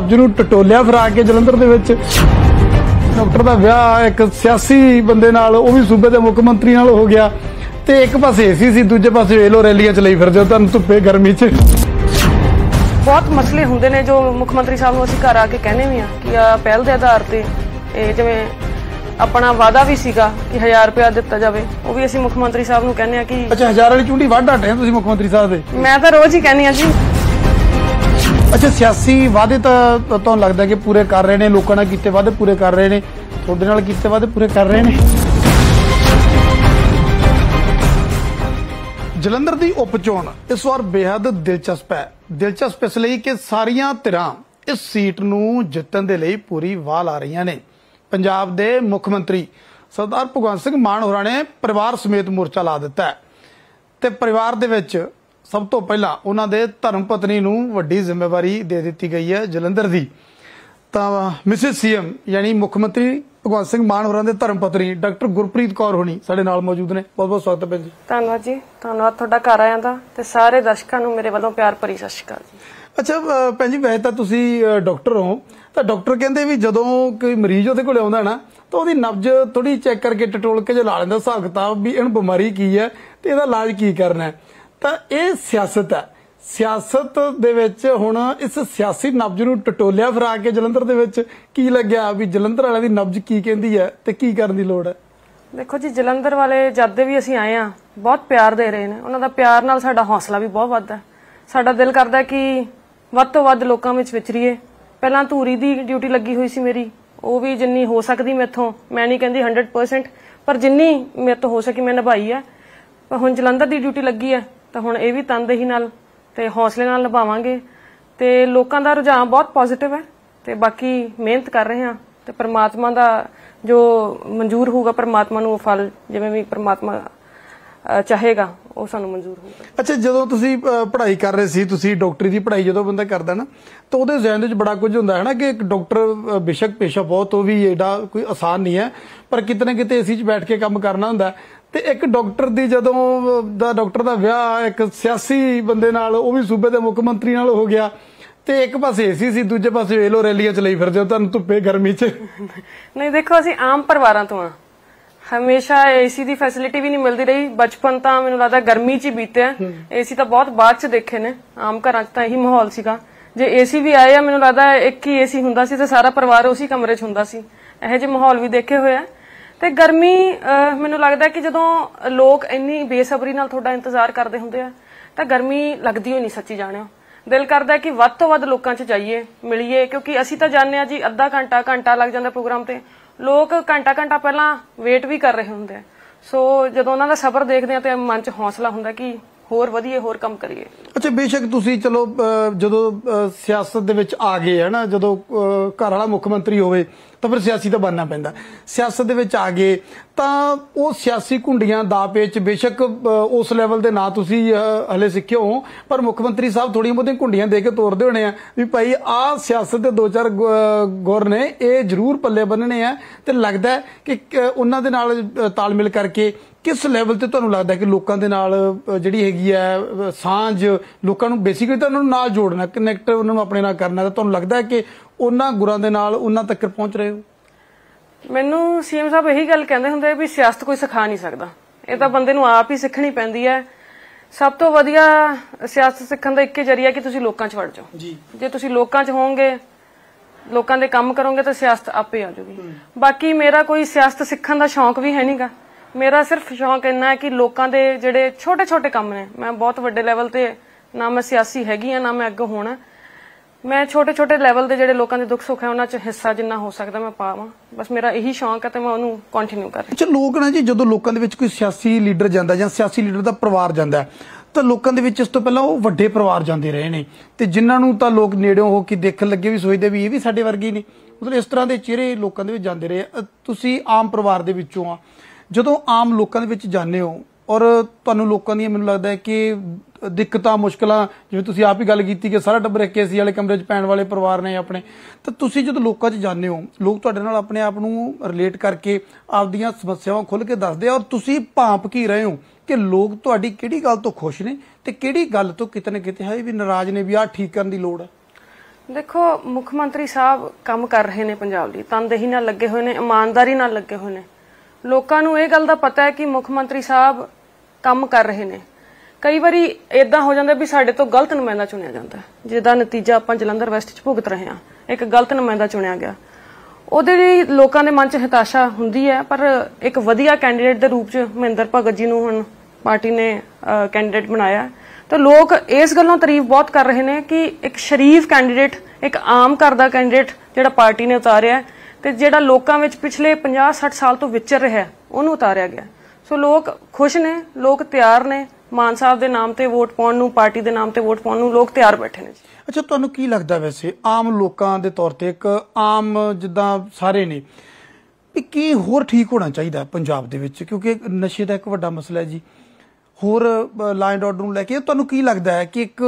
ਆਪ ਨੂੰ ਟਟੋਲਿਆ ਫਰਾ ਕੇ ਜਲੰਧਰ ਦੇ ਵਿੱਚ ਡਾਕਟਰ ਦਾ ਵਿਆਹ ਇੱਕ ਸਿਆਸੀ ਬੰਦੇ ਨਾਲ ਉਹ ਵੀ ਸੂਬੇ ਦੇ ਮੁੱਖ ਮੰਤਰੀ ਨਾਲ ਹੋ ਗਿਆ ਤੇ ਇੱਕ ਪਾਸੇ ਏਸੀ ਸੀ ਦੂਜੇ ਪਾਸੇ ਵੇਲੋ ਰੈਲੀਆਂ ਚਲਾਈ ਫਿਰਦੇ ਹੋ ਤੁਹਾਨੂੰ ਧੁੱਪੇ ਗਰਮੀ 'ਚ ਬਹੁਤ ਮਸਲੇ ਹੁੰਦੇ ਨੇ ਜੋ ਮੁੱਖ ਮੰਤਰੀ ਸਾਹਿਬ ਨੂੰ ਅਸੀਂ ਘਰ ਆ ਕੇ ਕਹਿੰਦੇ ਵੀ ਆ ਕਿ ਆ ਪਹਿਲ ਦੇ ਆਧਾਰ ਤੇ ਇਹ ਜਿਵੇਂ ਆਪਣਾ ਵਾਦਾ ਵੀ ਸੀਗਾ ਕਿ 1000 ਰੁਪਿਆ ਦਿੱਤਾ ਜਾਵੇ ਉਹ ਵੀ ਅਸੀਂ ਮੁੱਖ ਮੰਤਰੀ ਸਾਹਿਬ ਨੂੰ ਕਹਿੰਦੇ ਆ ਕਿ ਅੱਛਾ 1000 ਵਾਲੀ ਚੁੰਡੀ ਵੱਢ ਹਟੇ ਤੁਸੀਂ ਮੁੱਖ ਮੰਤਰੀ ਸਾਹਿਬ ਦੇ ਮੈਂ ਤਾਂ ਰੋਜ਼ ਹੀ ਕਹਿੰਦੀ ਆ ਜੀ ਅੱਛਾ ਸਿਆਸੀ ਵਾਅਦੇ ਤਾਂ ਤੁਹਾਨੂੰ ਲੱਗਦਾ ਕਿ ਪੂਰੇ ਕਰ ਰਹੇ ਨੇ ਲੋਕਾਂ ਨਾਲ ਕੀਤੇ ਵਾਅਦੇ ਪੂਰੇ ਕਰ ਰਹੇ ਨੇ ਤੁਹਾਡੇ ਨਾਲ ਕੀਤੇ ਵਾਅਦੇ ਪੂਰੇ ਕਰ ਰਹੇ ਨੇ ਜਲੰਧਰ ਦੀ ਉਪਚੋਣ ਇਸ ਵਾਰ ਬੇहद ਦਿਲਚਸਪ ਹੈ ਦਿਲਚਸਪ ਇਸ ਲਈ ਕਿ ਸਾਰੀਆਂ ਧਿਰਾਂ ਇਸ ਸੀਟ ਨੂੰ ਜਿੱਤਣ ਦੇ ਲਈ ਪੂਰੀ ਵਾਹ ਲਾ ਰਹੀਆਂ ਨੇ ਪੰਜਾਬ ਦੇ ਮੁੱਖ ਮੰਤਰੀ ਸਰਦਾਰ ਭਗਵੰਤ ਸਿੰਘ ਮਾਨ ਹੋਰਾਂ ਨੇ ਪਰਿਵਾਰ ਸਮੇਤ ਮੋਰਚਾ ਲਾ ਦਿੱਤਾ ਤੇ ਪਰਿਵਾਰ ਦੇ ਵਿੱਚ ਸਭ ਤੋਂ ਪਹਿਲਾਂ ਉਹਨਾਂ ਦੇ ਧਰਮ ਪਤਨੀ ਨੂੰ ਵੱਡੀ ਜ਼ਿੰਮੇਵਾਰੀ ਦੇ ਦਿੱਤੀ ਗਈ ਹੈ ਜਲੰਧਰ ਦੀ ਤਾਂ ਮਿਸਿਸ ਸੀਐਮ ਯਾਨੀ ਮੁੱਖ ਮੰਤਰੀ ਭਗਵੰਤ ਸਿੰਘ ਮਾਨ ਹੋਰਾਂ ਦੇ ਧਰਮ ਪਤਨੀ ਡਾਕਟਰ ਗੁਰਪ੍ਰੀਤ ਕੌਰ ਹੋਣੀ ਸਾਡੇ ਨਾਲ ਮੌਜੂਦ ਨੇ ਬਹੁਤ ਬਹੁਤ ਸਵਾਗਤ ਹੈ ਭੈਣ ਜੀ ਧੰਨਵਾਦ ਜੀ ਧੰਨਵਾਦ ਤੁਹਾਡਾ ਘਰ ਆਇਆਂ ਦਾ ਤੇ ਸਾਰੇ ਦਰਸ਼ਕਾਂ ਨੂੰ ਮੇਰੇ ਵੱਲੋਂ ਪਿਆਰ ਭਰੀ ਸਤਿ ਸ਼੍ਰੀ ਅਕਾਲ ਜੀ ਅੱਛਾ ਭੈਣ ਜੀ ਵੈਸੇ ਤਾਂ ਤੁਸੀਂ ਡਾਕਟਰ ਹੋ ਤਾਂ ਡਾਕਟਰ ਕਹਿੰਦੇ ਵੀ ਜਦੋਂ ਕੋਈ ਮਰੀਜ਼ ਉਹਦੇ ਕੋਲ ਆਉਂਦਾ ਨਾ ਤਾਂ ਉਹਦੀ ਨਬਜ ਥੋੜੀ ਚੈੱਕ ਕਰਕੇ ਟਟੋਲ ਕੇ ਜੇ ਲਾ ਲੈਂਦਾ ਹਿਸਾਬ ਕਿਤਾਬ ਵੀ ਇਹਨੂੰ ਬਿਮਾਰੀ ਕੀ ਹੈ ਤੇ ਇਹਦਾ ਇਲਾਜ ਕੀ ਕਰਨਾ ਹੈ ਤਾਂ ਇਹ ਸਿਆਸਤ ਹੈ ਸਿਆਸਤ ਦੇ ਵਿੱਚ ਹੁਣ ਇਸ ਸਿਆਸੀ ਨਬਜ ਨੂੰ ਟਟੋਲਿਆ ਫਰਾ ਕੇ ਜਲੰਧਰ ਦੇ ਵਿੱਚ ਕੀ ਲੱਗਿਆ ਵੀ ਜਲੰਧਰ ਵਾਲਿਆਂ ਦੀ ਨਬਜ ਕੀ ਕਹਿੰਦੀ ਹੈ ਤੇ ਕੀ ਕਰਨ ਦੀ ਲੋੜ ਹੈ ਦੇਖੋ ਜੀ ਜਲੰਧਰ ਵਾਲੇ ਜਦ ਦੇ ਵੀ ਅਸੀਂ ਆਏ ਆ ਬਹੁਤ ਪਿਆਰ ਦੇ ਰਹੇ ਨੇ ਉਹਨਾਂ ਦਾ ਪਿਆਰ ਨਾਲ ਸਾਡਾ ਹੌਸਲਾ ਵੀ ਬਹੁਤ ਵੱਧਦਾ ਸਾਡਾ ਦਿਲ ਕਰਦਾ ਕਿ ਵੱਧ ਤੋਂ ਵੱਧ ਲੋਕਾਂ ਵਿੱਚ ਵਿਚਰੀਏ ਪਹਿਲਾਂ ਧੂਰੀ ਦੀ ਡਿਊਟੀ ਲੱਗੀ ਹੋਈ ਸੀ ਮੇਰੀ ਉਹ ਵੀ ਜਿੰਨੀ ਹੋ ਸਕਦੀ ਮੈਥੋਂ ਮੈਂ ਨਹੀਂ ਕਹਿੰਦੀ 100% ਪਰ ਜਿੰਨੀ ਮੇਰੇ ਤੋਂ ਹੋ ਸਕੀ ਮੈਂ ਨਿਭਾਈ ਆ ਪਰ ਹੁਣ ਜਲੰਧਰ ਦੀ ਡਿਊਟੀ ਲੱਗੀ ਆ ਤਾਂ ਹੁਣ ਇਹ ਵੀ ਤਨਦੇਹੀ ਨਾਲ ਤੇ ਹੌਸਲੇ ਨਾਲ ਲਭਾਵਾਂਗੇ ਤੇ ਲੋਕਾਂ ਦਾ ਰੁਝਾਨ ਬਹੁਤ ਪੋਜ਼ਿਟਿਵ ਹੈ ਤੇ ਬਾਕੀ ਮਿਹਨਤ ਕਰ ਰਹੇ ਹਾਂ ਤੇ ਪ੍ਰਮਾਤਮਾ ਦਾ ਜੋ ਮਨਜ਼ੂਰ ਹੋਊਗਾ ਪ੍ਰਮਾਤਮਾ ਨੂੰ ਉਹ ਫਲ ਜਿਵੇਂ ਵੀ ਪ੍ਰਮਾਤਮਾ ਚਾਹੇਗਾ ਉਹ ਸਾਨੂੰ ਮਨਜ਼ੂਰ ਹੋਊਗਾ ਅੱਛਾ ਜਦੋਂ ਤੁਸੀਂ ਪੜ੍ਹਾਈ ਕਰ ਰਹੇ ਸੀ ਤੁਸੀਂ ਡਾਕਟਰੀ ਦੀ ਪੜ੍ਹਾਈ ਜਦੋਂ ਬੰਦਾ ਕਰਦਾ ਨਾ ਤਾਂ ਉਹਦੇ ਜ਼ਿਹਨ ਵਿੱਚ ਬੜਾ ਕੁਝ ਹੁੰਦਾ ਹੈ ਨਾ ਕਿ ਇੱਕ ਡਾਕਟਰ ਬਿਸ਼ਕ ਪੇਸ਼ਾ ਬਹੁਤ ਉਹ ਵੀ ਏਡਾ ਕੋਈ ਆਸਾਨ ਨਹੀਂ ਹੈ ਪਰ ਕਿਤੇ ਨਾ ਕਿਤੇ ਏਸੀ 'ਚ ਬੈਠ ਕੇ ਕੰਮ ਕਰਨਾ ਹੁੰਦਾ ਤੇ ਇੱਕ ਡਾਕਟਰ ਦੀ ਜਦੋਂ ਦਾ ਡਾਕਟਰ ਦਾ ਵਿਆਹ ਇੱਕ ਸਿਆਸੀ ਬੰਦੇ ਨਾਲ ਉਹ ਵੀ ਸੂਬੇ ਦੇ ਮੁੱਖ ਮੰਤਰੀ ਨਾਲ ਹੋ ਗਿਆ ਤੇ ਇੱਕ ਪਾਸੇ ਏਸੀ ਸੀ ਦੂਜੇ ਪਾਸੇ ਵੇਲੋ ਰੈਲੀਆਂ ਚਲਾਈ ਫਿਰਦੇ ਹੋ ਤੁਹਾਨੂੰ ਧੁੱਪੇ ਗਰਮੀ 'ਚ ਨਹੀਂ ਦੇਖੋ ਅਸੀਂ ਆਮ ਪਰਿਵਾਰਾਂ ਤੋਂ ਆ ਹਮੇਸ਼ਾ ਏਸੀ ਦੀ ਫੈਸਿਲਿਟੀ ਵੀ ਨਹੀਂ ਮਿਲਦੀ ਰਹੀ ਬਚਪਨ ਤਾਂ ਮੈਨੂੰ ਲੱਗਦਾ ਗਰਮੀ 'ਚ ਹੀ ਬੀਤਿਆ ਏਸੀ ਤਾਂ ਬਹੁਤ ਬਾਅਦ 'ਚ ਦੇਖੇ ਨੇ ਆਮ ਘਰਾਂ 'ਚ ਤਾਂ ਇਹੀ ਮਾਹੌਲ ਸੀਗਾ ਜੇ ਏਸੀ ਵੀ ਆਏ ਆ ਮੈਨੂੰ ਲੱਗਦਾ ਇੱਕ ਹੀ ਏਸੀ ਹੁੰਦਾ ਸੀ ਤੇ ਸਾਰਾ ਪਰਿਵਾਰ ਉਸੇ ਕਮਰੇ 'ਚ ਹੁੰਦਾ ਸੀ ਇਹੋ ਜਿਹੇ ਮਾਹੌਲ ਵੀ ਦੇਖੇ ਹੋਏ ਆ ਤੇ ਗਰਮੀ ਮੈਨੂੰ ਲੱਗਦਾ ਕਿ ਜਦੋਂ ਲੋਕ ਇੰਨੀ ਬੇਸਬਰੀ ਨਾਲ ਤੁਹਾਡਾ ਇੰਤਜ਼ਾਰ ਕਰਦੇ ਹੁੰਦੇ ਆ ਤਾਂ ਗਰਮੀ ਲੱਗਦੀ ਹੋਈ ਨਹੀਂ ਸੱਚੀ ਜਾਣਿਓ ਦਿਲ ਕਰਦਾ ਕਿ ਵੱਧ ਤੋਂ ਵੱਧ ਲੋਕਾਂ 'ਚ ਜਾਈਏ ਮਿਲੀਏ ਕਿਉਂਕਿ ਅਸੀਂ ਤਾਂ ਜਾਣਦੇ ਆ ਜੀ ਅੱਧਾ ਘੰਟਾ ਘੰਟਾ ਲੱਗ ਜਾਂਦਾ ਪ੍ਰੋਗਰਾਮ ਤੇ ਲੋਕ ਘੰਟਾ ਘੰਟਾ ਪਹਿਲਾਂ ਵੇਟ ਵੀ ਕਰ ਰਹੇ ਹੁੰਦੇ ਆ ਸੋ ਜਦੋਂ ਉਹਨਾਂ ਦਾ ਸਬਰ ਦੇਖਦੇ ਆ ਤੇ ਮਨ 'ਚ ਹੌਸਲਾ ਹੁੰਦਾ ਕਿ ਹੋਰ ਵਧੀਏ ਹੋਰ ਕੰਮ ਕਰੀਏ ਅੱਛਾ ਬੇਸ਼ੱਕ ਤੁਸੀਂ ਚਲੋ ਜਦੋਂ ਸਿਆਸਤ ਦੇ ਵਿੱਚ ਆ ਗਏ ਹਨਾ ਜਦੋਂ ਘਰ ਵਾਲਾ ਮੁੱਖ ਮੰਤਰੀ ਹੋਵੇ ਤਾਂ ਫਿਰ ਸਿਆਸੀ ਤਾਂ ਬਣਨਾ ਪੈਂਦਾ ਸਿਆਸਤ ਦੇ ਵਿੱਚ ਆ ਗਏ ਤਾਂ ਉਹ ਸਿਆਸੀ ਘੁੰਡੀਆਂ ਦਾ ਪੇਚ ਬੇਸ਼ੱਕ ਉਸ ਲੈਵਲ ਦੇ ਨਾ ਤੁਸੀਂ ਹਲੇ ਸਿੱਖਿਓ ਹੋ ਪਰ ਮੁੱਖ ਮੰਤਰੀ ਸਾਹਿਬ ਥੋੜੀਆਂ ਬੋਧੀਆਂ ਘੁੰਡੀਆਂ ਦੇ ਕੇ ਤੋਰਦੇ ਹੋਣੇ ਆ ਵੀ ਭਾਈ ਆ ਸਿਆਸਤ ਦੇ ਦੋ ਚਾਰ ਗੁਰ ਨੇ ਇਹ ਜ਼ਰੂਰ ਪੱਲੇ ਬੰਨਣੇ ਆ ਤੇ ਲੱਗਦਾ ਕਿ ਉਹਨਾਂ ਦੇ ਨਾਲ ਤਾਲਮੇਲ ਕਰਕੇ ਕਿਸ ਲੈਵਲ ਤੇ ਤੁਹਾਨੂੰ ਲੱਗਦਾ ਕਿ ਲੋਕਾਂ ਦੇ ਨਾਲ ਜਿਹੜੀ ਹੈਗੀ ਆ ਸਾਂਝ ਲੋਕਾਂ ਨੂੰ ਬੇਸਿਕਲੀ ਤਾਂ ਉਹਨਾਂ ਨੂੰ ਨਾਲ ਜੋੜਨਾ ਕਨੈਕਟ ਉਹਨਾਂ ਨੂੰ ਆਪਣੇ ਨਾਲ ਕਰਨਾ ਤਾਂ ਤੁਹਾਨੂੰ ਲੱਗਦਾ ਕਿ ਉਹਨਾਂ ਗੁਰਾਂ ਦੇ ਨਾਲ ਉਹਨਾਂ ਤੱਕ ਪਹੁੰਚ ਰਹੇ ਹੋ ਮੈਨੂੰ ਸੀਐਮ ਸਾਹਿਬ ਇਹੀ ਗੱਲ ਕਹਿੰਦੇ ਹੁੰਦੇ ਆ ਵੀ ਸਿਆਸਤ ਕੋਈ ਸਿਖਾ ਨਹੀਂ ਸਕਦਾ ਇਹ ਤਾਂ ਬੰਦੇ ਨੂੰ ਆਪ ਹੀ ਸਿੱਖਣੀ ਪੈਂਦੀ ਹੈ ਸਭ ਤੋਂ ਵਧੀਆ ਸਿਆਸਤ ਸਿੱਖਣ ਦਾ ਇੱਕੇ ਜਰੀਆ ਕਿ ਤੁਸੀਂ ਲੋਕਾਂ 'ਚ ਵੜ ਜਾਓ ਜੀ ਜੇ ਤੁਸੀਂ ਲੋਕਾਂ 'ਚ ਹੋਵੋਗੇ ਲੋਕਾਂ ਦੇ ਕੰਮ ਕਰੋਗੇ ਤਾਂ ਸਿਆਸਤ ਆਪੇ ਆ ਜਾਊਗੀ ਬਾਕੀ ਮੇਰਾ ਕੋਈ ਸਿਆਸਤ ਸਿੱਖਣ ਦਾ ਸ਼ੌਂਕ ਵੀ ਹੈ ਨਹੀਂਗਾ ਮੇਰਾ ਸਿਰਫ ਸ਼ੌਂਕ ਇੰਨਾ ਹੈ ਕਿ ਲੋਕਾਂ ਦੇ ਜਿਹੜੇ ਛੋਟੇ-ਛੋਟੇ ਕੰਮ ਨੇ ਮੈਂ ਬਹੁਤ ਵੱਡੇ ਲੈਵਲ ਤੇ ਨਾ ਮੈਂ ਸਿਆਸੀ ਹੈਗੀ ਆ ਨਾ ਮੈਂ ਅੱਗੇ ਹੋਣਾ ਮੈਂ ਛੋਟੇ ਛੋਟੇ ਲੈਵਲ ਦੇ ਜਿਹੜੇ ਲੋਕਾਂ ਦੇ ਦੁੱਖ ਸੁੱਖ ਹੈ ਉਹਨਾਂ 'ਚ ਹਿੱਸਾ ਜਿੰਨਾ ਹੋ ਸਕਦਾ ਮੈਂ ਪਾਵਾਂ ਬਸ ਮੇਰਾ ਇਹੀ ਸ਼ੌਂਕ ਹੈ ਤੇ ਮੈਂ ਉਹਨੂੰ ਕੰਟੀਨਿਊ ਕਰ ਰਹੀ ਅੱਛਾ ਲੋਕ ਨਾ ਜੀ ਜਦੋਂ ਲੋਕਾਂ ਦੇ ਵਿੱਚ ਕੋਈ ਸਿਆਸੀ ਲੀਡਰ ਜਾਂਦਾ ਜਾਂ ਸਿਆਸੀ ਲੀਡਰ ਦਾ ਪਰਿਵਾਰ ਜਾਂਦਾ ਤਾਂ ਲੋਕਾਂ ਦੇ ਵਿੱਚ ਇਸ ਤੋਂ ਪਹਿਲਾਂ ਉਹ ਵੱਡੇ ਪਰਿਵਾਰ ਜਾਂਦੇ ਰਹੇ ਨੇ ਤੇ ਜਿਨ੍ਹਾਂ ਨੂੰ ਤਾਂ ਲੋਕ ਨੇੜਿਓਂ ਹੋ ਕੇ ਦੇਖਣ ਲੱਗੇ ਵੀ ਸੋਚਦੇ ਵੀ ਇਹ ਵੀ ਸਾਡੇ ਵਰਗੇ ਨੇ ਮਤਲਬ ਇਸ ਤਰ੍ਹਾਂ ਦੇ ਚਿਹਰੇ ਲੋਕਾਂ ਦੇ ਵਿੱਚ ਜਾਂਦੇ ਰਹੇ ਤੁਸੀਂ ਆਮ ਪਰਿਵਾਰ ਦੇ ਵਿੱਚੋਂ ਆ ਜਦੋਂ ਆਮ ਲੋਕਾਂ ਦੇ ਵਿੱਚ ਜਾਂਦੇ ਹੋ ਔਰ ਤੁਹਾਨੂੰ ਲੋਕਾਂ ਦੀ ਮੈਨੂੰ ਲੱਗਦਾ ਹੈ ਕਿ ਦਿੱਕਤਾਂ ਮੁਸ਼ਕਲਾਂ ਜਿਵੇਂ ਤੁਸੀਂ ਆਪ ਹੀ ਗੱਲ ਕੀਤੀ ਕਿ ਸਾਰਾ ਟੱਬਰ ਕੇਸੀ ਵਾਲੇ ਕਮਰੇ 'ਚ ਪੈਣ ਵਾਲੇ ਪਰਿਵਾਰ ਨੇ ਆਪਣੇ ਤਾਂ ਤੁਸੀਂ ਜਦੋਂ ਲੋਕਾਂ 'ਚ ਜਾਂਦੇ ਹੋ ਲੋਕ ਤੁਹਾਡੇ ਨਾਲ ਆਪਣੇ ਆਪ ਨੂੰ ਰਿਲੇਟ ਕਰਕੇ ਆਪਦੀਆਂ ਸਮੱਸਿਆਵਾਂ ਖੁੱਲ ਕੇ ਦੱਸਦੇ ਆ ਔਰ ਤੁਸੀਂ ਭਾਂਪ ਕੀ ਰਹੇ ਹੋ ਕਿ ਲੋਕ ਤੁਹਾਡੀ ਕਿਹੜੀ ਗੱਲ ਤੋਂ ਖੁਸ਼ ਨੇ ਤੇ ਕਿਹੜੀ ਗੱਲ ਤੋਂ ਕਿਤਨੇ ਕਿਤੇ ਹੈ ਵੀ ਨਾਰਾਜ਼ ਨੇ ਵੀ ਆ ਠੀਕ ਕਰਨ ਦੀ ਲੋੜ ਹੈ ਦੇਖੋ ਮੁੱਖ ਮੰਤਰੀ ਸਾਹਿਬ ਕੰਮ ਕਰ ਰਹੇ ਨੇ ਪੰਜਾਬ ਲਈ ਤਨਦੇਹੀ ਨਾਲ ਲੱਗੇ ਹੋਏ ਨੇ ਇਮਾਨਦਾਰੀ ਨਾਲ ਲੱਗੇ ਹੋਏ ਨੇ ਲੋਕਾਂ ਨੂੰ ਇਹ ਗੱਲ ਦਾ ਪਤਾ ਹੈ ਕਿ ਮੁੱਖ ਮੰਤਰੀ ਸਾਹਿਬ ਕੰਮ ਕਰ ਰਹੇ ਨੇ ਕਈ ਵਾਰੀ ਇਦਾਂ ਹੋ ਜਾਂਦਾ ਵੀ ਸਾਡੇ ਤੋਂ ਗਲਤ ਨੁਮਾਇੰਦਾ ਚੁਣਿਆ ਜਾਂਦਾ ਜਿਹਦਾ ਨਤੀਜਾ ਆਪਾਂ ਜਲੰਧਰ ਵੈਸਟ 'ਚ ਭੁਗਤ ਰਹੇ ਹਾਂ ਇੱਕ ਗਲਤ ਨੁਮਾਇੰਦਾ ਚੁਣਿਆ ਗਿਆ ਉਹਦੇ ਲਈ ਲੋਕਾਂ ਦੇ ਮਨ 'ਚ ਹਤਾਸ਼ਾ ਹੁੰਦੀ ਹੈ ਪਰ ਇੱਕ ਵਧੀਆ ਕੈਂਡੀਡੇਟ ਦੇ ਰੂਪ 'ਚ ਮਹਿੰਦਰ ਭਗਤ ਜੀ ਨੂੰ ਹੁਣ ਪਾਰਟੀ ਨੇ ਕੈਂਡੀਡੇਟ ਬਣਾਇਆ ਤਾਂ ਲੋਕ ਇਸ ਗੱਲੋਂ ਤਾਰੀਫ ਬਹੁਤ ਕਰ ਰਹੇ ਨੇ ਕਿ ਇੱਕ ਸ਼ਰੀਫ ਕੈਂਡੀਡੇਟ ਇੱਕ ਆਮ ਘਰ ਦਾ ਕੈਂਡੀਡੇਟ ਜਿਹੜਾ ਪਾਰਟੀ ਨੇ ਉਤਾਰਿਆ ਤੇ ਜਿਹੜਾ ਲੋਕਾਂ ਵਿੱਚ ਪਿਛਲੇ 50 60 ਸਾਲ ਤੋਂ ਵਿਚਰ ਰਿਹਾ ਉਹਨੂੰ ਉਤਾਰਿਆ ਗਿਆ ਸੋ ਲੋਕ ਖੁਸ਼ ਨੇ ਲੋਕ ਤਿਆਰ ਨੇ ਮਾਨ ਸਾਹਿਬ ਦੇ ਨਾਮ ਤੇ ਵੋਟ ਪਾਉਣ ਨੂੰ ਪਾਰਟੀ ਦੇ ਨਾਮ ਤੇ ਵੋਟ ਪਾਉਣ ਨੂੰ ਲੋਕ ਤਿਆਰ ਬੈਠੇ ਨੇ ਜੀ ਅੱਛਾ ਤੁਹਾਨੂੰ ਕੀ ਲੱਗਦਾ ਵੈਸੇ ਆਮ ਲੋਕਾਂ ਦੇ ਤੌਰ ਤੇ ਇੱਕ ਆਮ ਜਿੱਦਾਂ ਸਾਰੇ ਨੇ ਵੀ ਕੀ ਹੋਰ ਠੀਕ ਹੋਣਾ ਚਾਹੀਦਾ ਪੰਜਾਬ ਦੇ ਵਿੱਚ ਕਿਉਂਕਿ ਨਸ਼ੇ ਦਾ ਇੱਕ ਵੱਡਾ ਮਸਲਾ ਹੈ ਜੀ ਹੋਰ ਲਾਈਨ ਆਰਡਰ ਨੂੰ ਲੈ ਕੇ ਤੁਹਾਨੂੰ ਕੀ ਲੱਗਦਾ ਹੈ ਕਿ ਇੱਕ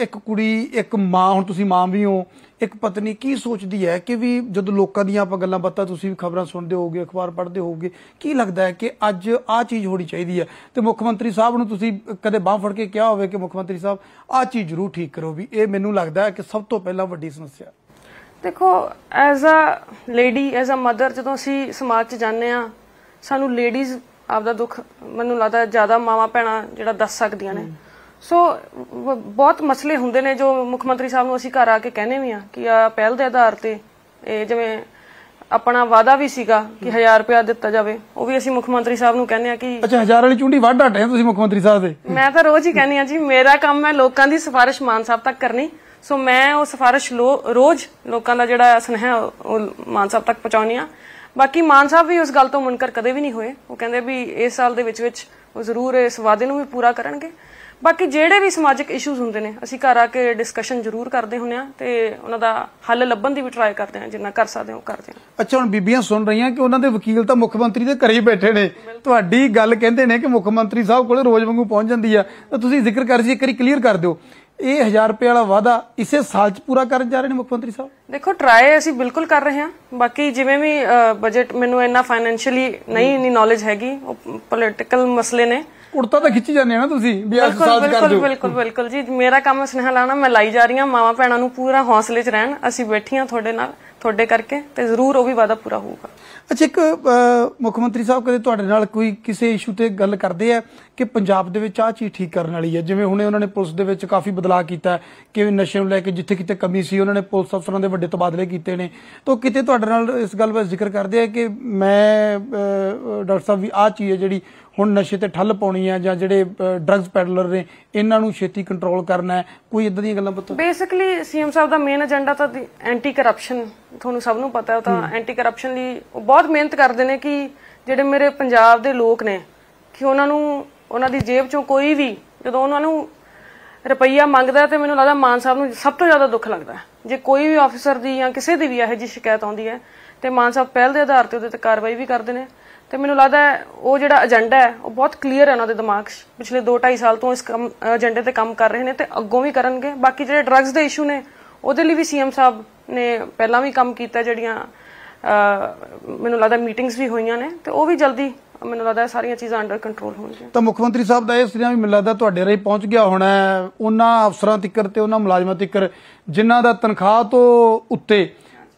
ਇੱਕ ਕੁੜੀ ਇੱਕ ਮਾਂ ਹੁਣ ਤੁਸੀਂ ਮਾਂ ਵੀ ਹੋ ਇੱਕ ਪਤਨੀ ਕੀ ਸੋਚਦੀ ਹੈ ਕਿ ਵੀ ਜਦੋਂ ਲੋਕਾਂ ਦੀਆਂ ਆਪਾਂ ਗੱਲਾਂ ਬਾਤਾਂ ਤੁਸੀਂ ਵੀ ਖਬਰਾਂ ਸੁਣਦੇ ਹੋਗੇ ਅਖਬਾਰ ਪੜ੍ਹਦੇ ਹੋਗੇ ਕੀ ਲੱਗਦਾ ਹੈ ਕਿ ਅੱਜ ਆ ਚੀਜ਼ ਹੋਣੀ ਚਾਹੀਦੀ ਹੈ ਤੇ ਮੁੱਖ ਮੰਤਰੀ ਸਾਹਿਬ ਨੂੰ ਤੁਸੀਂ ਕਦੇ ਬਾਹ ਫੜ ਕੇ ਕਿਹਾ ਹੋਵੇ ਕਿ ਮੁੱਖ ਮੰਤਰੀ ਸਾਹਿਬ ਆ ਚੀਜ਼ ਜ਼ਰੂਰ ਠੀਕ ਕਰੋ ਵੀ ਇਹ ਮੈਨੂੰ ਲੱਗਦਾ ਹੈ ਕਿ ਸਭ ਤੋਂ ਪਹਿਲਾਂ ਵੱਡੀ ਸਮੱਸਿਆ ਦੇਖੋ as a lady as a mother ਜਦੋਂ ਅਸੀਂ ਸਮਾਜ 'ਚ ਜਾਂਦੇ ਆ ਸਾਨੂੰ ਲੇਡੀਜ਼ ਆਪਦਾ ਦੁੱਖ ਮੈਨੂੰ ਲੱਗਦਾ ਜ਼ਿਆਦਾ ਮਾਵਾ ਭੈਣਾ ਜਿਹੜਾ ਦੱਸ ਸਕਦੀਆਂ ਨੇ ਸੋ ਬਹੁਤ ਮਸਲੇ ਹੁੰਦੇ ਨੇ ਜੋ ਮੁੱਖ ਮੰਤਰੀ ਸਾਹਿਬ ਨੂੰ ਅਸੀਂ ਘਰ ਆ ਕੇ ਕਹਿੰਨੇ ਵੀ ਆ ਕਿ ਆ ਪਹਿਲ ਦੇ ਆਧਾਰ ਤੇ ਇਹ ਜਿਵੇਂ ਆਪਣਾ ਵਾਦਾ ਵੀ ਸੀਗਾ ਕਿ 1000 ਰੁਪਿਆ ਦਿੱਤਾ ਜਾਵੇ ਉਹ ਵੀ ਅਸੀਂ ਮੁੱਖ ਮੰਤਰੀ ਸਾਹਿਬ ਨੂੰ ਕਹਿੰਨੇ ਆ ਕਿ ਅੱਛਾ 1000 ਵਾਲੀ ਚੁੰਡੀ ਵੱਢ ਆ ਤੁਸੀਂ ਮੁੱਖ ਮੰਤਰੀ ਸਾਹਿਬ ਦੇ ਮੈਂ ਤਾਂ ਰੋਜ਼ ਹੀ ਕਹਿੰਨੀ ਆ ਜੀ ਮੇਰਾ ਕੰਮ ਹੈ ਲੋਕਾਂ ਦੀ ਸਿਫਾਰਿਸ਼ ਮਾਨ ਸਾਹਿਬ ਤੱਕ ਕਰਨੀ ਸੋ ਮੈਂ ਉਹ ਸਿਫਾਰਿਸ਼ ਰੋਜ਼ ਲੋਕਾਂ ਦਾ ਜਿਹੜਾ ਸੁਨੇਹਾ ਉਹ ਮਾਨ ਸਾਹਿਬ ਤੱਕ ਪਹੁੰਚਾਉਣੀ ਆ ਬਾਕੀ ਮਾਨ ਸਾਹਿਬ ਵੀ ਉਸ ਗੱਲ ਤੋਂ ਮੁਨਕਰ ਕਦੇ ਵੀ ਨਹੀਂ ਹੋਏ ਉਹ ਕਹਿੰਦੇ ਵੀ ਇਸ ਸਾਲ ਦੇ ਵਿੱਚ ਵਿੱਚ ਉਹ ਜ਼ਰੂਰ ਇਸ ਵਾਅਦੇ ਨੂੰ ਵੀ ਪੂਰਾ ਕਰਨਗੇ ਬਾਕੀ ਜਿਹੜੇ ਵੀ ਸਮਾਜਿਕ ਇਸ਼ੂਜ਼ ਹੁੰਦੇ ਨੇ ਅਸੀਂ ਘਰ ਆ ਕੇ ਡਿਸਕਸ਼ਨ ਜ਼ਰੂਰ ਕਰਦੇ ਹੁੰਨੇ ਆ ਤੇ ਉਹਨਾਂ ਦਾ ਹੱਲ ਲੱਭਣ ਦੀ ਵੀ ਟਰਾਈ ਕਰਦੇ ਆ ਜਿੰਨਾ ਕਰ ਸਕਦੇ ਹਾਂ ਉਹ ਕਰਦੇ ਆ ਅੱਛਾ ਹੁਣ ਬੀਬੀਆਂ ਸੁਣ ਰਹੀਆਂ ਕਿ ਉਹਨਾਂ ਦੇ ਵਕੀਲ ਤਾਂ ਮੁੱਖ ਮੰਤਰੀ ਦੇ ਘਰੇ ਬੈਠੇ ਨੇ ਤੁਹਾਡੀ ਗੱਲ ਕਹਿੰਦੇ ਨੇ ਕਿ ਮੁੱਖ ਮੰਤਰੀ ਸਾਹਿਬ ਕੋਲੇ ਰੋਜ਼ ਵਾਂਗੂ ਪਹੁੰਚ ਜਾਂਦੀ ਆ ਤਾਂ ਤੁਸੀਂ ਜ਼ਿਕਰ ਕਰ ਜੀ ਇੱਕ ਵਾਰੀ ਕਲੀਅਰ ਕਰ ਦਿਓ ਇਹ 1000 ਰੁਪਏ ਵਾਲਾ ਵਾਅਦਾ ਇਸੇ ਸਾਲ ਚ ਪੂਰਾ ਕਰਨ ਜਾ ਰਹੇ ਨੇ ਮੁੱਖ ਮੰਤਰੀ ਸਾਹਿਬ ਦੇਖੋ ਟਰਾਈ ਅਸੀਂ ਬਿਲਕੁਲ ਕਰ ਰਹੇ ਹਾਂ ਬਾਕੀ ਜਿਵੇਂ ਵੀ ਬਜਟ ਮੈਨੂੰ ਇੰਨਾ ਫਾਈਨੈਂਸ਼ੀਅਲੀ ਨਹੀਂ ਇਨੀ ਨੌਲੇਜ ਹੈਗੀ ਉਹ ਪੋਲਿਟੀਕਲ ਮਸਲੇ ਨੇ ਉੜਤਾ ਤਾਂ ਖਿੱਚੀ ਜਾਂਦੇ ਆ ਨਾ ਤੁਸੀਂ ਵੀ ਇਸ ਸਾਲ ਕਰ ਦਿਓ ਬਿਲਕੁਲ ਬਿਲਕੁਲ ਜੀ ਮੇਰਾ ਕੰਮ ਸੁਨੇਹਾ ਲਾਣਾ ਮੈਂ ਲਾਈ ਜਾ ਰਹੀ ਹਾਂ ਮਾਵਾ ਭੈਣਾਂ ਨੂੰ ਪੂਰਾ ਹੌਸਲੇ 'ਚ ਰਹਿਣ ਅਸੀਂ ਬੈਠੀਆਂ ਤੁਹਾਡੇ ਨਾਲ ਤੁਹਾਡੇ ਕਰਕੇ ਤੇ ਜ਼ਰੂਰ ਉਹ ਵੀ ਵਾਦਾ ਪੂਰਾ ਹੋਊਗਾ ਅੱਛਾ ਇੱਕ ਮੁੱਖ ਮੰਤਰੀ ਸਾਹਿਬ ਕਦੇ ਤੁਹਾਡੇ ਨਾਲ ਕੋਈ ਕਿਸੇ ਇਸ਼ੂ ਤੇ ਗੱਲ ਕਰਦੇ ਆ ਕਿ ਪੰਜਾਬ ਦੇ ਵਿੱਚ ਆ ਚੀਜ਼ ਠੀਕ ਕਰਨ ਵਾਲੀ ਹੈ ਜਿਵੇਂ ਹੁਣੇ ਉਹਨਾਂ ਨੇ ਪੁਲਿਸ ਦੇ ਵਿੱਚ ਕਾਫੀ ਬਦਲਾਅ ਕੀਤਾ ਕਿ ਨਸ਼ੇ ਨੂੰ ਲੈ ਕੇ ਜਿੱਥੇ ਕਿਤੇ ਕਮੀ ਸੀ ਉਹਨਾਂ ਨੇ ਪੁਲਿਸ ਅਫਸਰਾਂ ਦੇ ਵੱਡੇ ਤਬਾਦਲੇ ਕੀਤੇ ਨੇ ਤਾਂ ਕਿਤੇ ਤੁਹਾਡੇ ਨਾਲ ਇਸ ਗੱਲ ਦਾ ਜ਼ਿਕਰ ਕਰਦੇ ਆ ਕਿ ਮੈਂ ਡਾਕਟਰ ਸਾਹਿਬ ਵੀ ਆ ਚੀਜ਼ ਹੈ ਜਿਹੜੀ ਹੁਣ ਨਸ਼ੇ ਤੇ ਠੱਲ ਪਾਉਣੀ ਆ ਜਾਂ ਜਿਹੜੇ ਡਰੱਗਸ ਪੈਡਲਰ ਨੇ ਇਹਨਾਂ ਨੂੰ ਛੇਤੀ ਕੰਟਰੋਲ ਕਰਨਾ ਕੋਈ ਇਦਾਂ ਦੀਆਂ ਗੱਲਾਂ ਬਤੋ ਬੇਸਿਕਲੀ ਸੀਐਮ ਸਾਹਿਬ ਦਾ ਮੇਨ ਏਜੰਡਾ ਤਾਂ ਐਂਟੀ ਕਰਪਸ਼ਨ ਤੁਹਾਨੂੰ ਸਭ ਨੂੰ ਪਤਾ ਤਾਂ ਐਂਟੀ ਕਰਪਸ਼ਨ ਲਈ ਉਹ ਬਹੁਤ ਮਿਹਨਤ ਕਰਦੇ ਨੇ ਕਿ ਜਿਹੜੇ ਮੇਰੇ ਪੰਜਾਬ ਦੇ ਲੋਕ ਨੇ ਕਿ ਉਹਨਾਂ ਨੂੰ ਉਹਨਾਂ ਦੀ ਜੇਬ ਚੋਂ ਕੋਈ ਵੀ ਜਦੋਂ ਉਹਨਾਂ ਨੂੰ ਰੁਪਈਆ ਮੰਗਦਾ ਤੇ ਮੈਨੂੰ ਲੱਗਦਾ ਮਾਨ ਸਾਹਿਬ ਨੂੰ ਸਭ ਤੋਂ ਜ਼ਿਆਦਾ ਦੁੱਖ ਲੱਗਦਾ ਜੇ ਕੋਈ ਵੀ ਆਫੀਸਰ ਦੀ ਜਾਂ ਕਿਸੇ ਦੀ ਵੀ ਇਹੋ ਜੀ ਸ਼ਿਕਾਇਤ ਆਉਂਦੀ ਹੈ ਤੇ ਮਾਨ ਸਾਹਿਬ ਪਹਿਲ ਦੇ ਆਧਾਰ ਤੇ ਉਹਦੇ ਤੇ ਕਾਰਵਾਈ ਵੀ ਕਰਦੇ ਨੇ ਤੇ ਮੈਨੂੰ ਲੱਗਦਾ ਉਹ ਜਿਹੜਾ ਏਜੰਡਾ ਹੈ ਉਹ ਬਹੁਤ ਕਲੀਅਰ ਹੈ ਉਹਨਾਂ ਦੇ ਦਿਮਾਗ 'ਚ ਪਿਛਲੇ 2-2.5 ਸਾਲ ਤੋਂ ਇਸ ਏਜੰਡੇ ਤੇ ਕੰਮ ਕਰ ਰਹੇ ਨੇ ਤੇ ਅੱਗੋਂ ਵੀ ਕਰਨਗੇ ਬਾਕੀ ਜਿਹੜੇ ਡਰੱਗਸ ਦੇ ਇਸ਼ੂ ਨੇ ਉਹਦੇ ਲਈ ਵੀ ਸੀਐਮ ਸਾਹਿਬ ਨੇ ਪਹਿਲਾਂ ਵੀ ਕੰਮ ਕੀਤਾ ਜਿਹੜੀਆਂ ਮੈਨੂੰ ਲੱਗਦਾ ਮੀਟਿੰਗਸ ਵੀ ਹੋਈਆਂ ਨੇ ਤੇ ਉਹ ਵੀ ਜਲਦੀ ਮੈਨੂੰ ਲੱਗਦਾ ਸਾਰੀਆਂ ਚੀਜ਼ਾਂ ਅੰਡਰ ਕੰਟਰੋਲ ਹੋਣਗੀਆਂ ਤਾਂ ਮੁੱਖ ਮੰਤਰੀ ਸਾਹਿਬ ਦਾ ਇਹ ਸਿਰਿਆਂ ਵੀ ਮੈਨੂੰ ਲੱਗਦਾ ਤੁਹਾਡੇ ਰਾਹੀਂ ਪਹੁੰਚ ਗਿਆ ਹੋਣਾ ਉਹਨਾਂ ਅਫਸਰਾਂ ਤਿੱਕਰ ਤੇ ਉਹਨਾਂ ਮੁਲਾਜ਼ਮਾਂ ਤਿੱਕਰ ਜਿਨ੍ਹਾਂ ਦਾ ਤਨਖਾਹ ਤੋਂ ਉੱਤੇ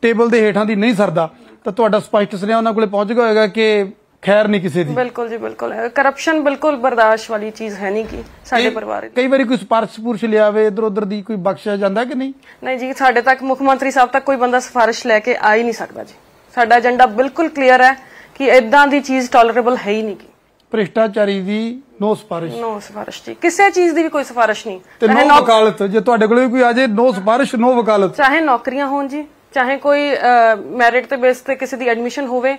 ਟੇਬਲ ਦੇ ਹੇਠਾਂ ਦੀ ਨਹੀਂ ਸਰਦਾ ਤਾਂ ਤੁਹਾਡਾ ਸਪਸ਼ਟ ਸਿਰਿਆਂ ਉਹਨਾਂ ਕੋਲੇ ਪਹੁੰਚ ਗਿਆ ਹੋਵੇਗਾ ਕਿ ਖੈਰ ਨਹੀਂ ਕਿਸੇ ਦੀ ਬਿਲਕੁਲ ਜੀ ਬਿਲਕੁਲ ਕਰਪਸ਼ਨ ਬਿਲਕੁਲ ਬਰਦਾਸ਼ਤ ਵਾਲੀ ਚੀਜ਼ ਹੈ ਨਹੀਂ ਕਿ ਸਾਡੇ ਪਰਿਵਾਰ ਵਿੱਚ ਕਈ ਵਾਰੀ ਕੋਈ ਸਪਾਰਸ਼ ਪੁਰਸ਼ ਲਿਆਵੇ ਇਧਰ ਉਧਰ ਦੀ ਕੋਈ ਬਖਸ਼ਿਆ ਜਾਂਦਾ ਕਿ ਨਹੀਂ ਨਹੀਂ ਜੀ ਸਾਡੇ ਤੱਕ ਮੁੱਖ ਮੰਤਰੀ ਸਾਹਿਬ ਤੱਕ ਕੋਈ ਬੰਦਾ ਸਿਫਾਰਿਸ਼ ਲੈ ਕੇ ਆ ਹੀ ਨਹੀਂ ਸਕਦਾ ਜੀ ਸਾਡਾ ਏਜੰਡਾ ਬਿਲਕੁਲ ਕਲੀਅਰ ਹੈ ਕਿ ਇਦਾਂ ਦੀ ਚੀਜ਼ ਟੋਲਰੇਬਲ ਹੈ ਹੀ ਨਹੀਂ ਕਿ ਭ੍ਰਿਸ਼ਟਾਚਾਰੀ ਦੀ ਨੋ ਸਿਫਾਰਿਸ਼ ਨੋ ਸਿਫਾਰਿਸ਼ ਜੀ ਕਿਸੇ ਚੀਜ਼ ਦੀ ਵੀ ਕੋਈ ਸਿਫਾਰਿਸ਼ ਨਹੀਂ ਤੇ ਨੋ ਵਕਾਲਤ ਜੇ ਤੁਹਾਡੇ ਕੋਲ ਵੀ ਕੋਈ ਆ ਜੇ ਨੋ ਸਿਫਾਰਿਸ਼ ਨੋ ਵਕਾਲਤ ਚਾਹੇ ਨੌਕਰੀਆਂ ਹੋਣ ਜੀ ਚਾਹੇ ਕੋਈ ਮੈਰਿਟ ਤੇ ਬੇਸ ਤੇ ਕਿਸੇ ਦੀ ਐਡਮਿਸ਼ਨ ਹੋਵੇ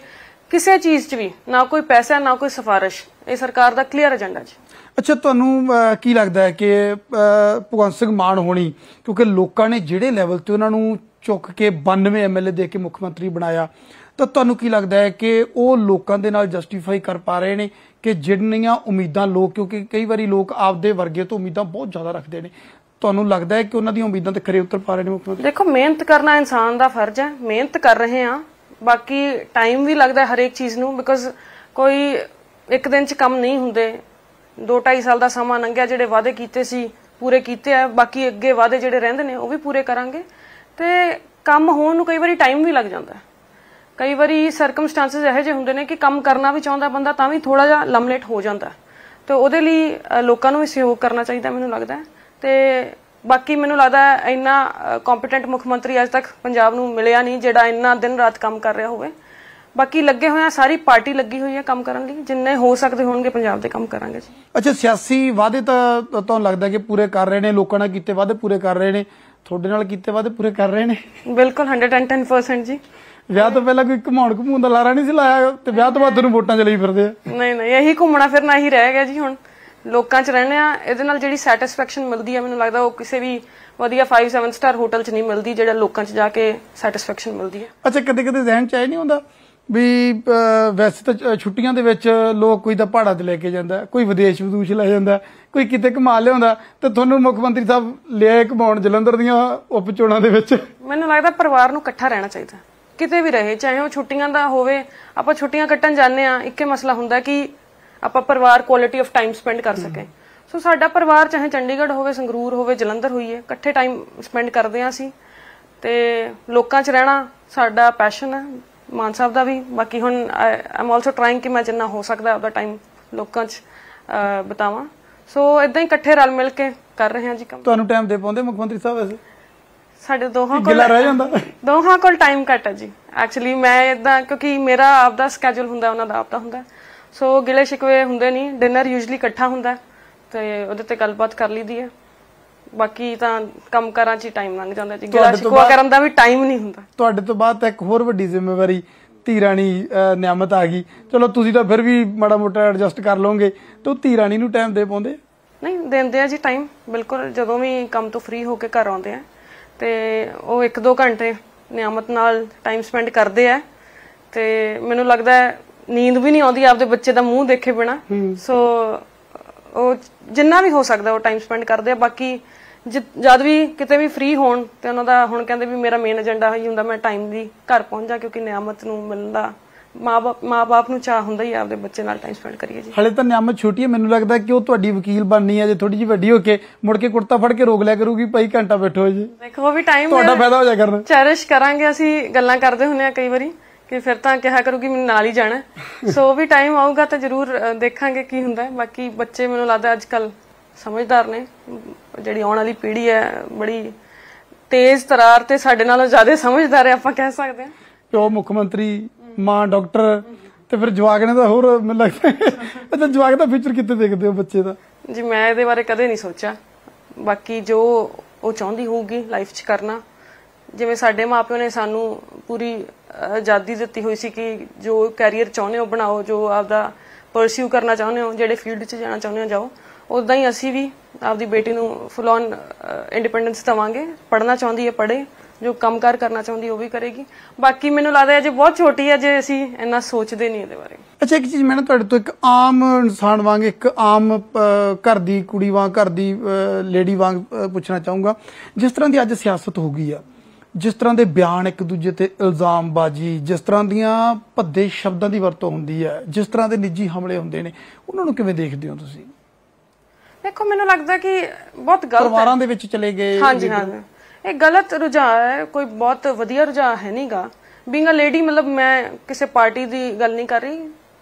ਕਿਸੇ ਚੀਜ਼ 'ਚ ਵੀ ਨਾ ਕੋਈ ਪੈਸਾ ਨਾ ਕੋਈ ਸਫਾਰਿਸ਼ ਇਹ ਸਰਕਾਰ ਦਾ ਕਲੀਅਰ ਏਜੰਡਾ ਜੀ ਅੱਛਾ ਤੁਹਾਨੂੰ ਕੀ ਲੱਗਦਾ ਹੈ ਕਿ ਭਗਵੰਤ ਸਿੰਘ ਮਾਨ ਹੋਣੀ ਕਿਉਂਕਿ ਲੋਕਾਂ ਨੇ ਜਿਹੜੇ ਲੈਵਲ ਤੇ ਉਹਨਾਂ ਨੂੰ ਚੁੱਕ ਕੇ 92 ਐਮਐਲਏ ਦੇ ਕੇ ਮੁੱਖ ਮੰਤਰੀ ਬਣਾਇਆ ਤਾਂ ਤੁਹਾਨੂੰ ਕੀ ਲੱਗਦਾ ਹੈ ਕਿ ਉਹ ਲੋਕਾਂ ਦੇ ਨਾਲ ਜਸਟੀਫਾਈ ਕਰ ਪਾ ਰਹੇ ਨੇ ਕਿ ਜਿੰਨੀਆਂ ਉਮੀਦਾਂ ਲੋਕ ਕਿਉਂਕਿ ਕਈ ਵਾਰੀ ਲੋਕ ਆਪਦੇ ਵਰਗੇ ਤੋਂ ਉਮੀਦਾਂ ਬਹੁਤ ਜ਼ਿਆਦਾ ਰੱਖਦੇ ਨੇ ਤੁਹਾਨੂੰ ਲੱਗਦਾ ਹੈ ਕਿ ਉਹਨਾਂ ਦੀਆਂ ਉਮੀਦਾਂ ਤੇ ਖਰੇ ਉਤਰ ਪਾ ਰਹੇ ਨੇ ਮੁੱਖ ਮੰਤਰੀ ਦੇਖੋ ਮਿਹਨਤ ਕਰਨਾ ਇਨਸਾਨ ਦਾ ਫਰਜ਼ ਹੈ ਮਿਹਨਤ ਕਰ ਰਹੇ ਆ ਬਾਕੀ ਟਾਈਮ ਵੀ ਲੱਗਦਾ ਹਰੇਕ ਚੀਜ਼ ਨੂੰ ਬਿਕੋਜ਼ ਕੋਈ ਇੱਕ ਦਿਨ 'ਚ ਕੰਮ ਨਹੀਂ ਹੁੰਦੇ 2-2.5 ਸਾਲ ਦਾ ਸਮਾਂ ਲੰਘਿਆ ਜਿਹੜੇ ਵਾਅਦੇ ਕੀਤੇ ਸੀ ਪੂਰੇ ਕੀਤੇ ਆ ਬਾਕੀ ਅੱਗੇ ਵਾਅਦੇ ਜਿਹੜੇ ਰਹਿੰਦੇ ਨੇ ਉਹ ਵੀ ਪੂਰੇ ਕਰਾਂਗੇ ਤੇ ਕੰਮ ਹੋਣ ਨੂੰ ਕਈ ਵਾਰੀ ਟਾਈਮ ਵੀ ਲੱਗ ਜਾਂਦਾ ਕਈ ਵਾਰੀ ਸਰਕਮਸਟੈਂਸਸ ਇਹੋ ਜਿਹੇ ਹੁੰਦੇ ਨੇ ਕਿ ਕੰਮ ਕਰਨਾ ਵੀ ਚਾਹੁੰਦਾ ਬੰਦਾ ਤਾਂ ਵੀ ਥੋੜਾ ਜਿਹਾ ਲਮਲੇਟ ਹੋ ਜਾਂਦਾ ਤੇ ਉਹਦੇ ਲਈ ਲੋਕਾਂ ਨੂੰ ਵੀ ਸਹਿਯੋਗ ਕਰਨਾ ਚਾਹੀਦਾ ਮੈਨੂੰ ਲੱਗਦਾ ਤੇ ਬਾਕੀ ਮੈਨੂੰ ਲੱਗਦਾ ਇੰਨਾ ਕੰਪੀਟੈਂਟ ਮੁੱਖ ਮੰਤਰੀ ਅਜੇ ਤੱਕ ਪੰਜਾਬ ਨੂੰ ਮਿਲਿਆ ਨਹੀਂ ਜਿਹੜਾ ਇੰਨਾ ਦਿਨ ਰਾਤ ਕੰਮ ਕਰ ਰਿਹਾ ਹੋਵੇ ਬਾਕੀ ਲੱਗੇ ਹੋਇਆ ਸਾਰੀ ਪਾਰਟੀ ਲੱਗੀ ਹੋਈ ਹੈ ਕੰਮ ਕਰਨ ਲਈ ਜਿੰਨੇ ਹੋ ਸਕਦੇ ਹੋਣਗੇ ਪੰਜਾਬ ਦੇ ਕੰਮ ਕਰਾਂਗੇ ਜੀ ਅੱਛਾ ਸਿਆਸੀ ਵਾਅਦੇ ਤਾਂ ਤੁਹਾਨੂੰ ਲੱਗਦਾ ਕਿ ਪੂਰੇ ਕਰ ਰਹੇ ਨੇ ਲੋਕਾਂ ਨਾਲ ਕੀਤੇ ਵਾਅਦੇ ਪੂਰੇ ਕਰ ਰਹੇ ਨੇ ਤੁਹਾਡੇ ਨਾਲ ਕੀਤੇ ਵਾਅਦੇ ਪੂਰੇ ਕਰ ਰਹੇ ਨੇ ਬਿਲਕੁਲ 110% ਜੀ ਵਿਆਹ ਤੋਂ ਪਹਿਲਾਂ ਕੋਈ ਘਮਾਉਣ ਘਮੂਣ ਦਾ ਲਾਰਾ ਨਹੀਂ ਸੀ ਲਾਇਆ ਤੇ ਵਿਆਹ ਤੋਂ ਬਾਅਦ ਤੁਹਾਨੂੰ ਵੋਟਾਂ ਚ ਲਈ ਫਿਰਦੇ ਆ ਨਹੀਂ ਨਹੀਂ ਇਹੀ ਘੁੰਮਣਾ ਫਿਰਨਾ ਹੀ ਰਹਿ ਗਿਆ ਜੀ ਹੁਣ ਲੋਕਾਂ 'ਚ ਰਹਿਣਾ ਇਹਦੇ ਨਾਲ ਜਿਹੜੀ ਸੈਟੀਸਫੈਕਸ਼ਨ ਮਿਲਦੀ ਹੈ ਮੈਨੂੰ ਲੱਗਦਾ ਉਹ ਕਿਸੇ ਵੀ ਵਧੀਆ 5 7 ਸਟਾਰ ਹੋਟਲ 'ਚ ਨਹੀਂ ਮਿਲਦੀ ਜਿਹੜਾ ਲੋਕਾਂ 'ਚ ਜਾ ਕੇ ਸੈਟੀਸਫੈਕਸ਼ਨ ਮਿਲਦੀ ਹੈ ਅੱਛਾ ਕਦੇ ਕਦੇ ਜ਼ਹਿਨ 'ਚ ਆਏ ਨਹੀਂ ਹੁੰਦਾ ਵੀ ਵੈਸੇ ਤਾਂ ਛੁੱਟੀਆਂ ਦੇ ਵਿੱਚ ਲੋਕ ਕੋਈ ਤਾਂ ਪਹਾੜਾਂ ਤੇ ਲੈ ਕੇ ਜਾਂਦਾ ਕੋਈ ਵਿਦੇਸ਼ ਵਿਦੂਸ਼ ਲੈ ਜਾਂਦਾ ਕੋਈ ਕਿਤੇ ਕਮਾਲ ਲਿਆਉਂਦਾ ਤੇ ਤੁਹਾਨੂੰ ਮੁੱਖ ਮੰਤਰੀ ਸਾਹਿਬ ਲਿਆਏ ਕਮਾਉਣ ਜਲੰਧਰ ਦੀਆਂ ਉਪ ਚੋਣਾਂ ਦੇ ਵਿੱਚ ਮੈਨੂੰ ਲੱਗਦਾ ਪਰਿਵਾਰ ਨੂੰ ਇਕੱਠਾ ਰਹਿਣਾ ਚਾਹੀਦਾ ਕਿਤੇ ਵੀ ਰਹੇ ਚਾਹੇ ਉਹ ਛੁੱਟੀਆਂ ਦਾ ਹੋਵੇ ਆਪਾਂ ਛੁੱਟੀਆਂ ਕੱਟਣ ਜਾਂਦੇ ਆ ਇੱਕੇ ਮਸਲਾ ਹੁੰਦਾ ਕਿ ਆਪਾਂ ਪਰਿਵਾਰ ਕੁਆਲਿਟੀ ਆਫ ਟਾਈਮ ਸਪੈਂਡ ਕਰ ਸਕੇ ਸੋ ਸਾਡਾ ਪਰਿਵਾਰ ਚਾਹੇ ਚੰਡੀਗੜ੍ਹ ਹੋਵੇ ਸੰਗਰੂਰ ਹੋਵੇ ਜਲੰਧਰ ਹੋਈਏ ਇਕੱਠੇ ਟਾਈਮ ਸਪੈਂਡ ਕਰਦੇ ਆਂ ਅਸੀਂ ਤੇ ਲੋਕਾਂ 'ਚ ਰਹਿਣਾ ਸਾਡਾ ਪੈਸ਼ਨ ਹੈ ਮਾਨ ਸਾਹਿਬ ਦਾ ਵੀ ਬਾਕੀ ਹੁਣ ਆਮ ਆਲਸੋ ਟ੍ਰਾਈਂਗ ਕਿ ਮੈਂ ਜਿੰਨਾ ਹੋ ਸਕਦਾ ਆਪਦਾ ਟਾਈਮ ਲੋਕਾਂ 'ਚ ਬਤਾਵਾਂ ਸੋ ਇਦਾਂ ਹੀ ਇਕੱਠੇ ਰਲ ਮਿਲ ਕੇ ਕਰ ਰਹੇ ਹਾਂ ਜੀ ਕੰਮ ਤੁਹਾਨੂੰ ਟਾਈਮ ਦੇ ਪਾਉਂਦੇ ਮੁੱਖ ਮੰਤਰੀ ਸਾਹਿਬ ਐਸੇ ਸਾਡੇ ਦੋਹਾਂ ਕੋਲ ਗਿਲਾ ਰਹਿ ਜਾਂਦਾ ਦੋਹਾਂ ਕੋਲ ਟਾਈਮ ਘੱਟ ਹੈ ਜੀ ਐਕਚੁਅਲੀ ਮੈਂ ਇਦਾਂ ਕਿਉਂਕਿ ਮੇਰਾ ਆਪਦਾ ਸਕੇਜੂਲ ਹੁੰਦਾ ਉਹਨਾਂ ਦਾ ਆਪਦਾ ਹੁੰਦਾ ਸੋ ਗਿਲੇ ਸ਼ਿਕਵੇ ਹੁੰਦੇ ਨਹੀਂ ਡਿਨਰ ਯੂਜੂਲੀ ਇਕੱਠਾ ਹੁੰਦਾ ਤੇ ਉਹਦੇ ਤੇ ਗੱਲਬਾਤ ਕਰ ਲਈਦੀ ਹੈ ਬਾਕੀ ਤਾਂ ਕੰਮ ਕਰਾਂ ਚ ਟਾਈਮ ਲੰਘ ਜਾਂਦਾ ਜੀ ਗਿਲਾ ਸ਼ਿਕਵਾ ਕਰਨ ਦਾ ਵੀ ਟਾਈਮ ਨਹੀਂ ਹੁੰਦਾ ਤੁਹਾਡੇ ਤੋਂ ਬਾਅਦ ਇੱਕ ਹੋਰ ਵੱਡੀ ਜ਼ਿੰਮੇਵਾਰੀ ਧੀ ਰਾਣੀ ਨਿਆਮਤ ਆ ਗਈ ਚਲੋ ਤੁਸੀਂ ਤਾਂ ਫਿਰ ਵੀ ਮਾੜਾ ਮੋਟਾ ਐਡਜਸਟ ਕਰ ਲਓਗੇ ਤੇ ਧੀ ਰਾਣੀ ਨੂੰ ਟਾਈਮ ਦੇ ਪਾਉਂਦੇ ਨਹੀਂ ਦਿੰਦੇ ਆ ਜੀ ਟਾਈਮ ਬਿਲਕੁਲ ਜਦੋਂ ਵੀ ਕੰਮ ਤੋਂ ਫ੍ਰੀ ਹੋ ਕੇ ਘਰ ਆਉਂਦੇ ਆ ਤੇ ਉਹ 1-2 ਘੰਟੇ ਨਿਆਮਤ ਨਾਲ ਟਾਈਮ ਸਪੈਂਡ ਕਰਦੇ ਆ ਤੇ ਮੈਨੂੰ ਲੱਗਦਾ ਹੈ ਨੀਂਦ ਵੀ ਨਹੀਂ ਆਉਂਦੀ ਆਪਦੇ ਬੱਚੇ ਦਾ ਮੂੰਹ ਦੇਖੇ ਬਿਨਾ ਸੋ ਉਹ ਜਿੰਨਾ ਵੀ ਹੋ ਸਕਦਾ ਉਹ ਟਾਈਮ ਸਪੈਂਡ ਕਰਦੇ ਆ ਬਾਕੀ ਜਦ ਵੀ ਕਿਤੇ ਵੀ ਫ੍ਰੀ ਹੋਣ ਤੇ ਉਹਨਾਂ ਦਾ ਹੁਣ ਕਹਿੰਦੇ ਵੀ ਮੇਰਾ ਮੇਨ ਏਜੰਡਾ ਹੀ ਹੁੰਦਾ ਮੈਂ ਟਾਈਮ ਦੀ ਘਰ ਪਹੁੰਚ ਜਾ ਕਿਉਂਕਿ ਨਿਆਮਤ ਨੂੰ ਮਿਲਣ ਦਾ ਮਾਪੇ ਨੂੰ ਚਾਹ ਹੁੰਦਾ ਹੀ ਆਪਦੇ ਬੱਚੇ ਨਾਲ ਟਾਈਮ ਸਪੈਂਡ ਕਰੀਏ ਜੀ ਹਲੇ ਤਾਂ ਨਿਆਮਤ ਛੋਟੀ ਹੈ ਮੈਨੂੰ ਲੱਗਦਾ ਕਿ ਉਹ ਤੁਹਾਡੀ ਵਕੀਲ ਬਣਨੀ ਹੈ ਜੇ ਥੋੜੀ ਜਿਹੀ ਵੱਡੀ ਹੋ ਕੇ ਮੁੜ ਕੇ ਕੁੜਤਾ ਫੜ ਕੇ ਰੋਗ ਲਿਆ ਕਰੂਗੀ ਭਾਈ ਘੰਟਾ ਬੈਠੋ ਜੀ ਦੇਖੋ ਉਹ ਵੀ ਟਾਈਮ ਤੁਹਾਡਾ ਫਾਇਦਾ ਹੋ ਜਾ ਕਰਨਾ ਚੈਰਿਸ਼ ਕਰਾਂਗੇ ਅਸੀਂ ਗੱਲਾਂ ਕਰਦੇ ਹੁੰਨੇ ਆ ਕਈ ਵਾਰੀ ਕਿ ਫਿਰ ਤਾਂ ਕਿਹਾ ਕਰੂਗੀ ਮੈਨੂੰ ਨਾਲ ਹੀ ਜਾਣਾ ਸੋ ਵੀ ਟਾਈਮ ਆਊਗਾ ਤਾਂ ਜ਼ਰੂਰ ਦੇਖਾਂਗੇ ਕੀ ਹੁੰਦਾ ਹੈ ਬਾਕੀ ਬੱਚੇ ਮੈਨੂੰ ਲੱਗਦਾ ਅੱਜ ਕੱਲ ਸਮਝਦਾਰ ਨੇ ਜਿਹੜੀ ਆਉਣ ਵਾਲੀ ਪੀੜ੍ਹੀ ਹੈ ਬੜੀ ਤੇਜ਼ ਤਰਾਰ ਤੇ ਸਾਡੇ ਨਾਲੋਂ ਜ਼ਿਆਦਾ ਸਮਝਦਾਰ ਹੈ ਆਪਾਂ ਕਹਿ ਸਕਦੇ ਹਾਂ ਜੋ ਮੁੱਖ ਮੰਤਰੀ ਮਾਂ ਡਾਕਟਰ ਤੇ ਫਿਰ ਜਵਾਗ ਨੇ ਤਾਂ ਹੋਰ ਮੈਨੂੰ ਲੱਗਦਾ ਤਾਂ ਜਵਾਗ ਦਾ ਫਿਊਚਰ ਕਿੱਥੇ ਦੇਖਦੇ ਹੋ ਬੱਚੇ ਦਾ ਜੀ ਮੈਂ ਇਹਦੇ ਬਾਰੇ ਕਦੇ ਨਹੀਂ ਸੋਚਿਆ ਬਾਕੀ ਜੋ ਉਹ ਚਾਹੁੰਦੀ ਹੋਊਗੀ ਲਾਈਫ 'ਚ ਕਰਨਾ ਜਿਵੇਂ ਸਾਡੇ ਮਾਪਿਓ ਨੇ ਸਾਨੂੰ ਪੂਰੀ ਆਜ਼ਾਦੀ ਦਿੱਤੀ ਹੋਈ ਸੀ ਕਿ ਜੋ ਕੈਰੀਅਰ ਚਾਹੁੰਦੇ ਹੋ ਬਣਾਓ ਜੋ ਆਪਦਾ ਪਰਸਿਊ ਕਰਨਾ ਚਾਹੁੰਦੇ ਹੋ ਜਿਹੜੇ ਫੀਲਡ 'ਚ ਜਾਣਾ ਚਾਹੁੰਦੇ ਹੋ ਜਾਓ ਉਦਾਂ ਹੀ ਅਸੀਂ ਵੀ ਆਪਦੀ ਬੇਟੀ ਨੂੰ ਫੁੱਲ ਔਨ ਇੰਡੀਪੈਂਡੈਂਸ ਦਵਾਂਗੇ ਪੜਨਾ ਚਾਹੁੰਦੀ ਹੈ ਪੜੇ ਜੋ ਕੰਮਕਾਰ ਕਰਨਾ ਚਾਹੁੰਦੀ ਉਹ ਵੀ ਕਰੇਗੀ ਬਾਕੀ ਮੈਨੂੰ ਲੱਗਦਾ ਹੈ ਜੇ ਬਹੁਤ ਛੋਟੀ ਹੈ ਜੇ ਅਸੀਂ ਇੰਨਾ ਸੋਚਦੇ ਨਹੀਂ ਇਹਦੇ ਬਾਰੇ ਅੱਛਾ ਇੱਕ ਚੀਜ਼ ਮੈਂ ਤੁਹਾਡੇ ਤੋਂ ਇੱਕ ਆਮ ਇਨਸਾਨ ਵਾਂਗ ਇੱਕ ਆਮ ਘਰ ਦੀ ਕੁੜੀ ਵਾਂਗ ਘਰ ਦੀ ਲੇਡੀ ਵਾਂਗ ਪੁੱਛਣਾ ਚਾਹੂੰਗਾ ਜਿਸ ਤਰ੍ਹਾਂ ਦੀ ਅੱਜ ਸਿਆਸਤ ਹੋ ਗਈ ਆ ਜਿਸ ਤਰ੍ਹਾਂ ਦੇ ਬਿਆਨ ਇੱਕ ਦੂਜੇ ਤੇ ਇਲਜ਼ਾਮਬਾਜ਼ੀ ਜਿਸ ਤਰ੍ਹਾਂ ਦੀਆਂ ਭੱਦੇ ਸ਼ਬਦਾਂ ਦੀ ਵਰਤੋਂ ਹੁੰਦੀ ਹੈ ਜਿਸ ਤਰ੍ਹਾਂ ਦੇ ਨਿੱਜੀ ਹਮਲੇ ਹੁੰਦੇ ਨੇ ਉਹਨਾਂ ਨੂੰ ਕਿਵੇਂ ਦੇਖਦੇ ਹੋ ਤੁਸੀਂ ਦੇਖੋ ਮੈਨੂੰ ਲੱਗਦਾ ਕਿ ਬਹੁਤ ਗਲਤ ਪਰਿਵਾਰਾਂ ਦੇ ਵਿੱਚ ਚਲੇ ਗਏ ਹਾਂਜੀ ਹਾਂ ਇਹ ਗਲਤ ਰੁਝਾਨ ਹੈ ਕੋਈ ਬਹੁਤ ਵਧੀਆ ਰੁਝਾਨ ਹੈ ਨਹੀਂਗਾ ਬੀਂਗ ਅ ਲੇਡੀ ਮਤਲਬ ਮੈਂ ਕਿਸੇ ਪਾਰਟੀ ਦੀ ਗੱਲ ਨਹੀਂ ਕਰ ਰਹੀ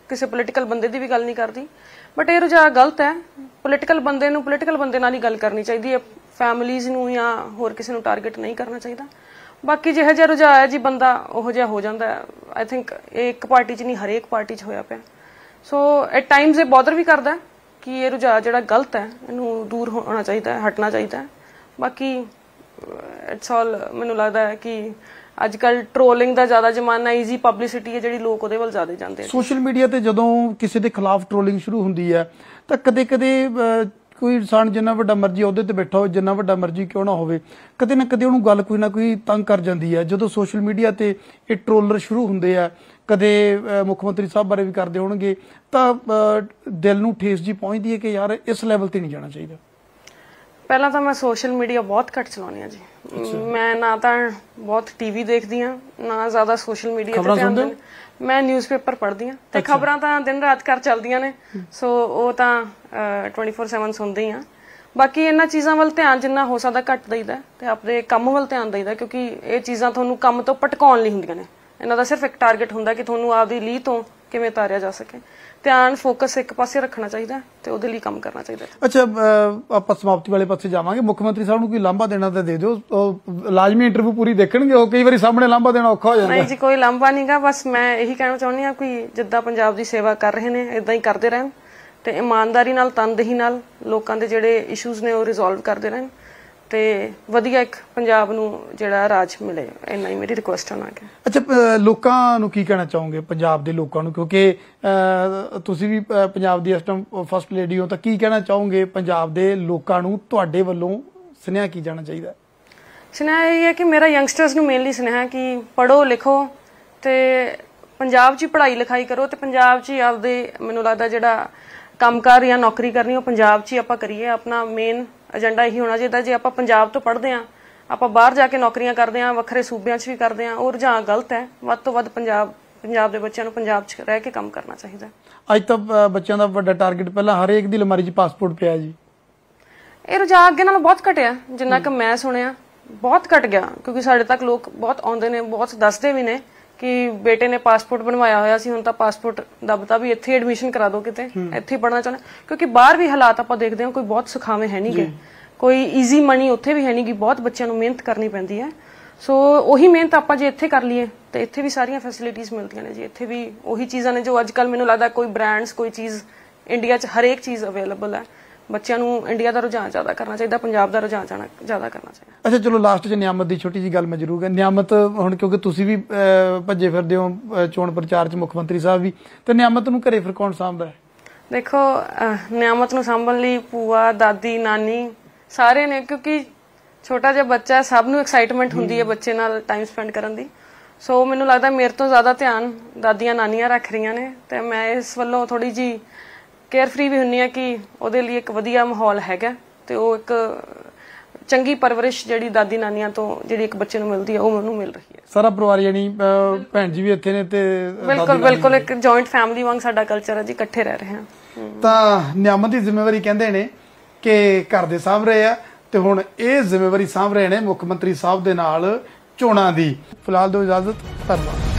ਕਿਸੇ ਪੋਲੀਟੀਕਲ ਬੰਦੇ ਦੀ ਵੀ ਗੱਲ ਨਹੀਂ ਕਰਦੀ ਬਟ ਇਹ ਰੁਝਾਨ ਗਲਤ ਹੈ ਪੋਲੀਟੀਕਲ ਬੰਦੇ ਨੂੰ ਪੋਲੀਟੀਕਲ ਬੰਦੇ ਨਾਲ ਹੀ ਗੱਲ ਕਰਨੀ ਚਾਹੀਦੀ ਹੈ ਫੈਮਿਲੀਜ਼ ਨੂੰ ਜਾਂ ਹੋਰ ਕਿਸੇ ਨੂੰ ਟਾਰਗੇਟ ਨਹੀਂ ਕਰਨਾ ਚਾਹੀਦਾ ਬਾਕੀ ਜਿਹੇ ਜਿਹਾ ਰੁਝਾਅ ਹੈ ਜੀ ਬੰਦਾ ਉਹੋ ਜਿਹਾ ਹੋ ਜਾਂਦਾ ਆਈ ਥਿੰਕ ਇਹ ਇੱਕ ਪਾਰਟੀ 'ਚ ਨਹੀਂ ਹਰੇਕ ਪਾਰਟੀ 'ਚ ਹੋਇਆ ਪਿਆ ਸੋ ਐਟ ਟਾਈਮਸ ਇਹ ਬਾਦਰ ਵੀ ਕਰਦਾ ਕਿ ਇਹ ਰੁਝਾਅ ਜਿਹੜਾ ਗਲਤ ਹੈ ਇਹਨੂੰ ਦੂਰ ਹੋਣਾ ਚਾਹੀਦਾ ਹੈ ਹਟਣਾ ਚਾਹੀਦਾ ਹੈ ਬਾਕੀ ਇਟਸ ਆਲ ਮੈਨੂੰ ਲੱਗਦਾ ਹੈ ਕਿ ਅੱਜ ਕੱਲ ਟ੍ਰੋਲਿੰਗ ਦਾ ਜ਼ਿਆਦਾ ਜ਼ਮਾਨਾ ਈਜ਼ੀ ਪਬਲਿਸਿਟੀ ਹੈ ਜਿਹੜੀ ਲੋਕ ਉਹਦੇ ਵੱਲ ਜ਼ਿਆਦਾ ਜਾਂਦੇ ਨੇ ਸੋਸ਼ਲ ਮੀਡੀਆ ਤੇ ਜਦੋਂ ਕਿਸੇ ਦੇ ਖਿਲਾਫ ਟ੍ਰੋਲਿੰਗ ਸ਼ੁਰੂ ਹੁੰਦੀ ਹੈ ਤਾਂ ਕਦੇ-ਕਦੇ ਕੋਈ ਇਨਸਾਨ ਜਿੰਨਾ ਵੱਡਾ ਮਰਜ਼ੀ ਉਹਦੇ ਤੇ ਬੈਠਾ ਹੋਵੇ ਜਿੰਨਾ ਵੱਡਾ ਮਰਜ਼ੀ ਕਿਉਂ ਨਾ ਹੋਵੇ ਕਦੇ ਨਾ ਕਦੇ ਉਹਨੂੰ ਗੱਲ ਕੋਈ ਨਾ ਕੋਈ ਤੰਗ ਕਰ ਜਾਂਦੀ ਹੈ ਜਦੋਂ ਸੋਸ਼ਲ ਮੀਡੀਆ ਤੇ ਇਹ ਟ੍ਰੋਲਰ ਸ਼ੁਰੂ ਹੁੰਦੇ ਆ ਕਦੇ ਮੁੱਖ ਮੰਤਰੀ ਸਾਹਿਬ ਬਾਰੇ ਵੀ ਕਰਦੇ ਹੋਣਗੇ ਤਾਂ ਦਿਲ ਨੂੰ ਠੇਸ ਜੀ ਪਹੁੰਚਦੀ ਹੈ ਕਿ ਯਾਰ ਇਸ ਲੈਵਲ ਤੇ ਨਹੀਂ ਜਾਣਾ ਚਾਹੀਦਾ ਪਹਿਲਾਂ ਤਾਂ ਮੈਂ ਸੋਸ਼ਲ ਮੀਡੀਆ ਬਹੁਤ ਘੱਟ ਚਲਾਉਂਦੀ ਆ ਜੀ ਮੈਂ ਨਾ ਤਾਂ ਬਹੁਤ ਟੀਵੀ ਦੇਖਦੀ ਆ ਨਾ ਜ਼ਿਆਦਾ ਸੋਸ਼ਲ ਮੀਡੀਆ ਤੇ ਧਿਆਨ ਦਿੰਦੀ ਮੈਂ ਨਿਊਜ਼ਪੇਪਰ ਪੜ੍ਹਦੀ ਆ ਤੇ ਖਬਰਾਂ ਤਾਂ ਦਿਨ ਰਾਤ ਕਰ ਚੱਲਦੀਆਂ ਨੇ ਸੋ ਉਹ ਤਾਂ 24/7 ਸੁਣਦੀ ਆ ਬਾਕੀ ਇਹਨਾਂ ਚੀਜ਼ਾਂ ਵੱਲ ਧਿਆਨ ਜਿੰਨਾ ਹੋ ਸਕਦਾ ਘੱਟ ਦਈਦਾ ਤੇ ਆਪਣੇ ਕੰਮ ਵੱਲ ਧਿਆਨ ਦਈਦਾ ਕਿਉਂਕਿ ਇਹ ਚੀਜ਼ਾਂ ਤੁਹਾਨੂੰ ਕੰਮ ਤੋਂ ਪਟਕਾਉਣ ਲਈ ਹੁੰਦੀਆਂ ਨੇ ਇਹਨਾਂ ਦਾ ਸਿਰਫ ਇੱਕ ਟਾਰਗੇਟ ਹੁੰਦਾ ਕਿ ਤੁਹਾਨੂੰ ਆਪਦੀ ਲੀਹ ਤੋਂ ਕਿਵੇਂ ਤਾਰਿਆ ਜਾ ਸਕੇ ਧਿਆਨ ਫੋਕਸ ਇੱਕ ਪਾਸੇ ਰੱਖਣਾ ਚਾਹੀਦਾ ਤੇ ਉਹਦੇ ਲਈ ਕੰਮ ਕਰਨਾ ਚਾਹੀਦਾ ਅੱਛਾ ਆਪਾਂ ਸਮਾਪਤੀ ਵਾਲੇ ਪਾਸੇ ਜਾਵਾਂਗੇ ਮੁੱਖ ਮੰਤਰੀ ਸਾਹਿਬ ਨੂੰ ਕੋਈ ਲਾਂਭਾ ਦੇਣਾ ਤਾਂ ਦੇ ਦਿਓ ਉਹ ਲਾਜ਼ਮੀ ਇੰਟਰਵਿਊ ਪੂਰੀ ਦੇਖਣਗੇ ਉਹ ਕਈ ਵਾਰੀ ਸਾਹਮਣੇ ਲਾਂਭਾ ਦੇਣਾ ਔਖਾ ਹੋ ਜਾਂਦਾ ਨਹੀਂ ਜੀ ਕੋਈ ਲੰਬਾ ਨਹੀਂਗਾ ਬਸ ਮੈਂ ਇਹੀ ਕਹਿਣਾ ਚਾਹੁੰਦੀ ਆ ਕਿ ਜਿੱਦਾਂ ਪੰਜਾਬ ਦੀ ਸੇਵਾ ਕਰ ਰਹੇ ਨੇ ਇਦਾਂ ਹੀ ਕਰਦੇ ਰਹਿਣ ਤੇ ਇਮਾਨਦਾਰੀ ਨਾਲ ਤਨਦੇਹੀ ਨਾਲ ਲੋਕਾਂ ਦੇ ਜਿਹੜੇ ਇਸ਼ੂਜ਼ ਨੇ ਉਹ ਰਿਜ਼ੋਲਵ ਕਰਦੇ ਰਹਿਣ ਤੇ ਵਧੀਆ ਇੱਕ ਪੰਜਾਬ ਨੂੰ ਜਿਹੜਾ ਰਾਜ ਮਿਲੇ ਇੰਨਾ ਹੀ ਮੇਰੀ ਰਿਕੁਐਸਟ ਹੋਣਾ ਕਿ ਅੱਛਾ ਲੋਕਾਂ ਨੂੰ ਕੀ ਕਹਿਣਾ ਚਾਹੋਗੇ ਪੰਜਾਬ ਦੇ ਲੋਕਾਂ ਨੂੰ ਕਿਉਂਕਿ ਤੁਸੀਂ ਵੀ ਪੰਜਾਬ ਦੀ ਇਸ ਟਾਈਮ ਫਸਟ ਲੇਡੀ ਹੋ ਤਾਂ ਕੀ ਕਹਿਣਾ ਚਾਹੋਗੇ ਪੰਜਾਬ ਦੇ ਲੋਕਾਂ ਨੂੰ ਤੁਹਾਡੇ ਵੱਲੋਂ ਸੁਨੇਹਾ ਕੀ ਜਾਣਾ ਚਾਹੀਦਾ ਸੁਨੇਹਾ ਇਹ ਹੈ ਕਿ ਮੇਰਾ ਯੰਗਸਟਰਸ ਨੂੰ ਮੇਨਲੀ ਸੁਨੇਹਾ ਕਿ ਪੜੋ ਲਿਖੋ ਤੇ ਪੰਜਾਬ 'ਚ ਪੜ੍ਹਾਈ ਲਿਖਾਈ ਕਰੋ ਤੇ ਪੰਜਾਬ 'ਚ ਆਪਦੇ ਮੈਨੂੰ ਲੱਗਦਾ ਜਿਹੜਾ ਕੰਮਕਾਰ ਜਾਂ ਨੌਕਰੀ ਕਰਨੀ ਉਹ ਪੰਜਾਬ 'ਚ ਹੀ ਆਪਾਂ ਕਰੀਏ ਆਪਣਾ ਮੇਨ ਏਜੰਡਾ ਇਹੀ ਹੋਣਾ ਚਾਹੀਦਾ ਜੇ ਆਪਾਂ ਪੰਜਾਬ ਤੋਂ ਪੜਦੇ ਆਂ ਆਪਾਂ ਬਾਹਰ ਜਾ ਕੇ ਨੌਕਰੀਆਂ ਕਰਦੇ ਆਂ ਵੱਖਰੇ ਸੂਬਿਆਂ 'ਚ ਵੀ ਕਰਦੇ ਆਂ ਉਹ ਰੁਝਾਨ ਗਲਤ ਹੈ ਵੱਧ ਤੋਂ ਵੱਧ ਪੰਜਾਬ ਪੰਜਾਬ ਦੇ ਬੱਚਿਆਂ ਨੂੰ ਪੰਜਾਬ 'ਚ ਰਹਿ ਕੇ ਕੰਮ ਕਰਨਾ ਚਾਹੀਦਾ ਅੱਜ ਤਾਂ ਬੱਚਿਆਂ ਦਾ ਵੱਡਾ ਟਾਰਗੇਟ ਪਹਿਲਾਂ ਹਰੇਕ ਦੀ ਲਮਾਰੀ 'ਚ ਪਾਸਪੋਰਟ ਪਿਆ ਜੀ ਇਹ ਰੁਝਾਨ ਅੱਗੇ ਨਾਲੋਂ ਬਹੁਤ ਘਟਿਆ ਜਿੰਨਾ ਕਿ ਮੈਂ ਸੁਣਿਆ ਬਹੁਤ ਘਟ ਗਿਆ ਕਿਉਂਕਿ ਸਾਡੇ ਤੱਕ ਲੋਕ ਬਹੁਤ ਆਉਂਦੇ ਨੇ ਬਹੁਤ ਦੱਸਦੇ ਵੀ ਨੇ ਕਿ ਬੇਟੇ ਨੇ ਪਾਸਪੋਰਟ ਬਣਵਾਇਆ ਹੋਇਆ ਸੀ ਹੁਣ ਤਾਂ ਪਾਸਪੋਰਟ ਦਬਤਾ ਵੀ ਇੱਥੇ ਐਡਮਿਸ਼ਨ ਕਰਾ ਦੋ ਕਿਤੇ ਇੱਥੇ ਪੜਨਾ ਚਾਹਣਾ ਕਿਉਂਕਿ ਬਾਹਰ ਵੀ ਹਾਲਾਤ ਆਪਾਂ ਦੇਖਦੇ ਹਾਂ ਕੋਈ ਬਹੁਤ ਸੁਖਾਵੇਂ ਹੈ ਨਹੀਂਗੇ ਕੋਈ ਈਜ਼ੀ ਮਨੀ ਉੱਥੇ ਵੀ ਹੈ ਨਹੀਂਗੀ ਬਹੁਤ ਬੱਚਿਆਂ ਨੂੰ ਮਿਹਨਤ ਕਰਨੀ ਪੈਂਦੀ ਹੈ ਸੋ ਉਹੀ ਮਿਹਨਤ ਆਪਾਂ ਜੇ ਇੱਥੇ ਕਰ ਲਈਏ ਤੇ ਇੱਥੇ ਵੀ ਸਾਰੀਆਂ ਫੈਸਿਲਿਟੀਆਂ ਮਿਲਦੀਆਂ ਨੇ ਜੀ ਇੱਥੇ ਵੀ ਉਹੀ ਚੀਜ਼ਾਂ ਨੇ ਜੋ ਅੱਜਕੱਲ ਮੈਨੂੰ ਲੱਗਦਾ ਕੋਈ ਬ੍ਰਾਂਡਸ ਕੋਈ ਚੀਜ਼ ਇੰਡੀਆ 'ਚ ਹਰ ਇੱਕ ਚੀਜ਼ ਅਵੇਲੇਬਲ ਹੈ ਬੱਚਿਆਂ ਨੂੰ ਇੰਡੀਆ ਦਾ ਰੁਝਾਨ ਜ਼ਿਆਦਾ ਕਰਨਾ ਚਾਹੀਦਾ ਪੰਜਾਬ ਦਾ ਰੁਝਾਨ ਜ਼ਿਆਦਾ ਕਰਨਾ ਚਾਹੀਦਾ ਅੱਛਾ ਚਲੋ ਲਾਸਟ 'ਚ ਨਿਆਮਤ ਦੀ ਛੋਟੀ ਜੀ ਗੱਲ ਮੈਂ ਜ਼ਰੂਰ ਕਰਾਂ ਨਿਆਮਤ ਹੁਣ ਕਿਉਂਕਿ ਤੁਸੀਂ ਵੀ ਭੱਜੇ ਫਿਰਦੇ ਹੋ ਚੋਣ ਪ੍ਰਚਾਰ 'ਚ ਮੁੱਖ ਮੰਤਰੀ ਸਾਹਿਬ ਵੀ ਤੇ ਨਿਆਮਤ ਨੂੰ ਘਰੇ ਫਿਰ ਕੌਣ ਸੰਭਾਲਦਾ ਹੈ ਦੇਖੋ ਨਿਆਮਤ ਨੂੰ ਸੰਭਾਲਣ ਲਈ ਪੂਆ ਦਾਦੀ ਨਾਨੀ ਸਾਰੇ ਨੇ ਕਿਉਂਕਿ ਛੋਟਾ ਜਿਹਾ ਬੱਚਾ ਸਭ ਨੂੰ ਐਕਸਾਈਟਮੈਂਟ ਹੁੰਦੀ ਹੈ ਬੱਚੇ ਨਾਲ ਟਾਈਮ ਸਪੈਂਡ ਕਰਨ ਦੀ ਸੋ ਮੈਨੂੰ ਲੱਗਦਾ ਮੇਰੇ ਤੋਂ ਜ਼ਿਆਦਾ ਧਿਆਨ ਦਾਦੀਆਂ ਨਾਨੀਆਂ ਰੱਖ ਰਹੀਆਂ ਨੇ ਤੇ ਮੈਂ ਇਸ ਵੱਲੋਂ ਥੋੜੀ ਜੀ ਕੇਅਰ ਫਰੀ ਵੀ ਹੁੰਨੀ ਆ ਕਿ ਉਹਦੇ ਲਈ ਇੱਕ ਵਧੀਆ ਮਾਹੌਲ ਹੈਗਾ ਤੇ ਉਹ ਇੱਕ ਚੰਗੀ ਪਰਵਰਿਸ਼ ਜਿਹੜੀ ਦਾਦੀ ਨਾਨੀਆਂ ਤੋਂ ਜਿਹੜੀ ਇੱਕ ਬੱਚੇ ਨੂੰ ਮਿਲਦੀ ਹੈ ਉਹ ਉਹਨੂੰ ਮਿਲ ਰਹੀ ਹੈ ਸਾਰਾ ਪਰਿਵਾਰ ਯਾਨੀ ਭੈਣ ਜੀ ਵੀ ਇੱਥੇ ਨੇ ਤੇ ਬਿਲਕੁਲ ਬਿਲਕੁਲ ਇੱਕ ਜੁਆਇੰਟ ਫੈਮਿਲੀ ਵਾਂਗ ਸਾਡਾ ਕਲਚਰ ਹੈ ਜੀ ਇਕੱਠੇ ਰਹਿ ਰਹੇ ਹਾਂ ਤਾਂ ਨਿਯਮਤ ਦੀ ਜ਼ਿੰਮੇਵਾਰੀ ਕਹਿੰਦੇ ਨੇ ਕਿ ਘਰ ਦੇ ਸਾਂਭ ਰਹੇ ਆ ਤੇ ਹੁਣ ਇਹ ਜ਼ਿੰਮੇਵਾਰੀ ਸਾਂਭ ਰਹੇ ਨੇ ਮੁੱਖ ਮੰਤਰੀ ਸਾਹਿਬ ਦੇ ਨਾਲ ਚੋਣਾਂ ਦੀ ਫਿਲਹਾਲ ਦੋ ਇਜਾਜ਼ਤ ਧੰਨਵਾਦ